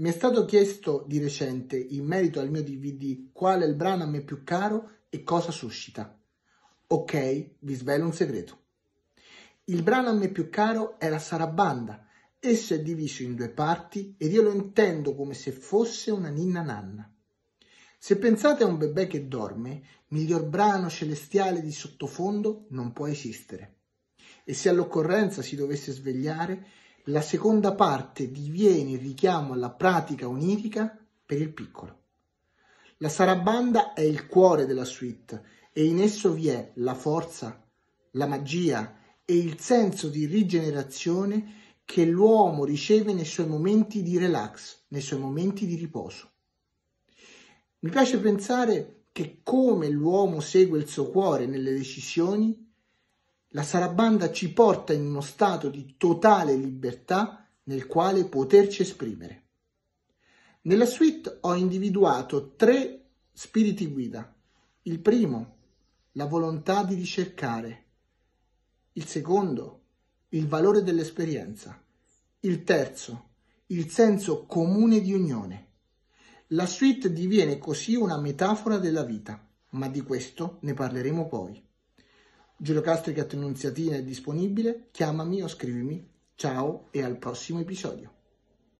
Mi è stato chiesto di recente, in merito al mio DVD, qual è il brano a me più caro e cosa suscita. Ok, vi svelo un segreto. Il brano a me più caro è la Sarabanda. Esso è diviso in due parti ed io lo intendo come se fosse una ninna nanna. Se pensate a un bebè che dorme, miglior brano celestiale di sottofondo non può esistere. E se all'occorrenza si dovesse svegliare, la seconda parte diviene il richiamo alla pratica onirica per il piccolo. La sarabanda è il cuore della suite e in esso vi è la forza, la magia e il senso di rigenerazione che l'uomo riceve nei suoi momenti di relax, nei suoi momenti di riposo. Mi piace pensare che come l'uomo segue il suo cuore nelle decisioni, la sarabanda ci porta in uno stato di totale libertà nel quale poterci esprimere. Nella suite ho individuato tre spiriti guida. Il primo, la volontà di ricercare. Il secondo, il valore dell'esperienza. Il terzo, il senso comune di unione. La suite diviene così una metafora della vita, ma di questo ne parleremo poi. Giulio Giuliocastrica Nunziatina è disponibile, chiamami o scrivimi. Ciao e al prossimo episodio.